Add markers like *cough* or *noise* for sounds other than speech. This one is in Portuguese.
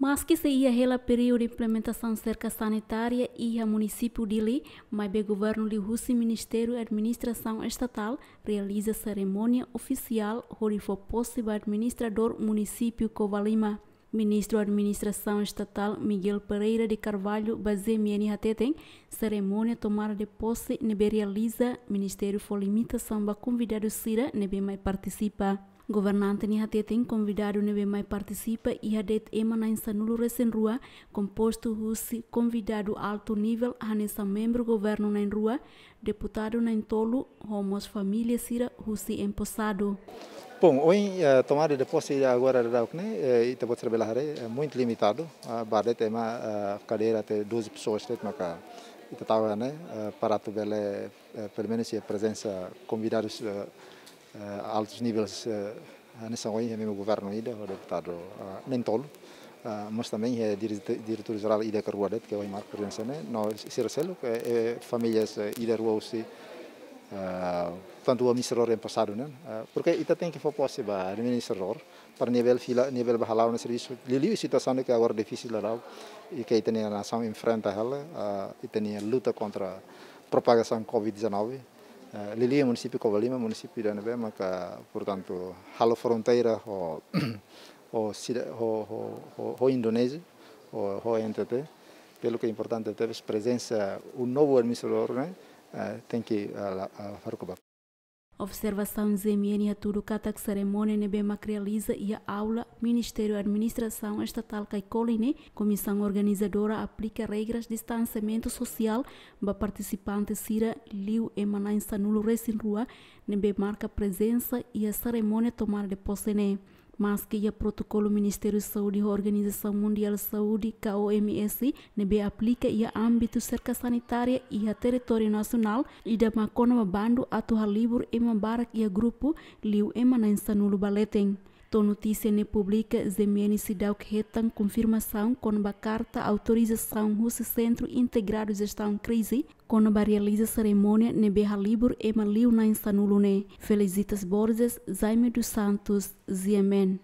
Mas que se seia rela período de implementação cerca sanitária e a município de Li, mas o governo de Rússia Ministério da Administração Estatal realiza cerimônia oficial onde foi possível administrador município Covalima. Ministro da Administração Estatal Miguel Pereira de Carvalho Bazemiani Hateten, cerimônia tomada de posse nebe realiza, Ministério foi limitação para o Cira nebe mais participa. Governante Gobernante Nihateten convidado neve mai participa e hadet emanansa nulu recém rua, composto rusi convidado alto nível hanesa membro governo na rua, deputado na tolo, homos família sira rusi empossado. Bom, hoje a eh, tomada de posse agora da UCNE, e te vou trabalhar, é muito limitado, a barra tem cadeira até 12 pessoas, tem uma eh, e estava, né, é é? então, né para tu pelo menos a presença convidados a eh, altos níveis nessa eh, ONU, é mesmo o governo Ida, o deputado eh, Nentolo, mas também é diretor-geral Ida Caruadet, que é o Imar Presença, né? Nós, Circelo, que é, é famílias Ida Rua, tanto o administrador em passado, né? Porque ita tem que for possível o administrador para nível fila, nível bahalau no serviço. Lili, a situação que agora é difícil lá, e que a nação enfrenta ela, e tem a luta contra a propagação Covid-19, Eh, Lili município Covalima, município de Anabema, *clears throat* que, portanto, halo fronteira o, o, o, o, o Indonésia, o, o NTT, pelo que é importante, teve presença, o um novo administrador, né, eh, tem que uh, uh, Observação ZMN Aturo Katak Cerimônia Nebema realiza e a aula Ministério Administração Estatal Caicoline Comissão Organizadora aplica regras de distanciamento social para participante Cira Liu Emanan Sanulo Resin Rua, Nebe marca presença e a cerimônia tomar de posse mas ya protokol protocolo Saudi organisasi Saúde Saudi e Organização Mundial de Saúde, que OMS, nebe aplica ia e âmbito cerca sanitária e teritori nasional nacional e da makona mabandu halibur ema barak ia grupu liu ema na insanulu baleteng. Tô notícia ne publica Zemeni se que confirmação com a carta autorização do Centro Integrado de Gestão Crise quando a realiza cerimônia ne Berra Libur e Maliu na Insanulune. Felicitas Borges, Jaime dos Santos, Ziemen.